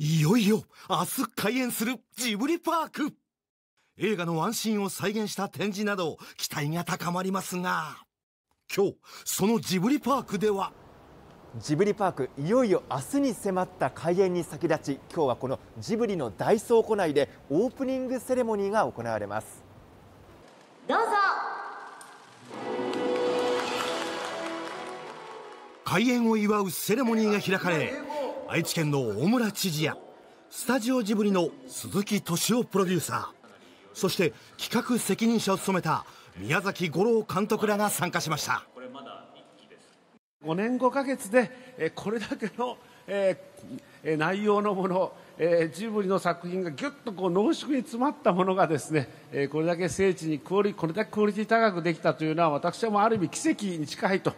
いよいよ明日開園するジブリパーク映画のワンシーンを再現した展示など期待が高まりますが今日そのジブリパークではジブリパークいよいよ明日に迫った開園に先立ち今日はこのジブリの大倉庫内でオープニングセレモニーが行われますどうぞ開演を祝うセレモニーが開かれ愛知県の大村知事やスタジオジブリの鈴木敏夫プロデューサーそして企画責任者を務めた宮崎五郎監督らが参加しました5年5か月でこれだけのえー、内容のもの、えー、ジブリの作品がぎゅっとこう濃縮に詰まったものがですね、えー、これだけ精緻にクオリこれだけクオリティ高くできたというのは私はもうある意味奇跡に近いと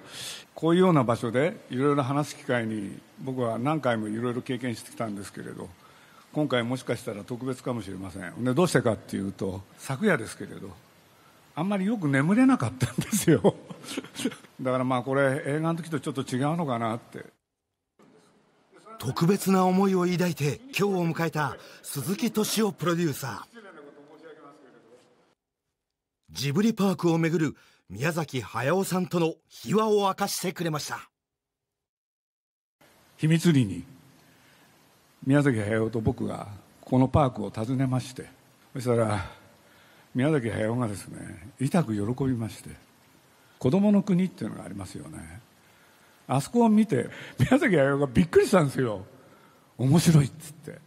こういうような場所でいろいろ話す機会に僕は何回もいろいろ経験してきたんですけれど今回もしかしたら特別かもしれませんでどうしてかっていうと昨夜ですけれどあんまりよく眠れなかったんですよ だからまあこれ映画の時とちょっと違うのかなって特別な思いを抱いて今日を迎えた鈴木敏夫プロデューサージブリパークをめぐる宮崎駿さんとの秘話を明かしてくれました秘密裏に宮崎駿と僕がこのパークを訪ねましてそしたら宮崎駿がですね痛く喜びまして子供の国っていうのがありますよねあそこを見て、宮崎駿がびっくりしたんですよ。面白いっつって。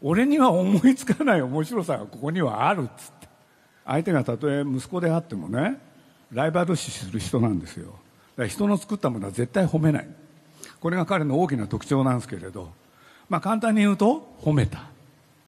俺には思いつかない面白さがここにはあるっつって。相手がたとえ息子であってもね、ライバル視する人なんですよ。だから人の作ったものは絶対褒めない。これが彼の大きな特徴なんですけれど、まあ簡単に言うと、褒めた。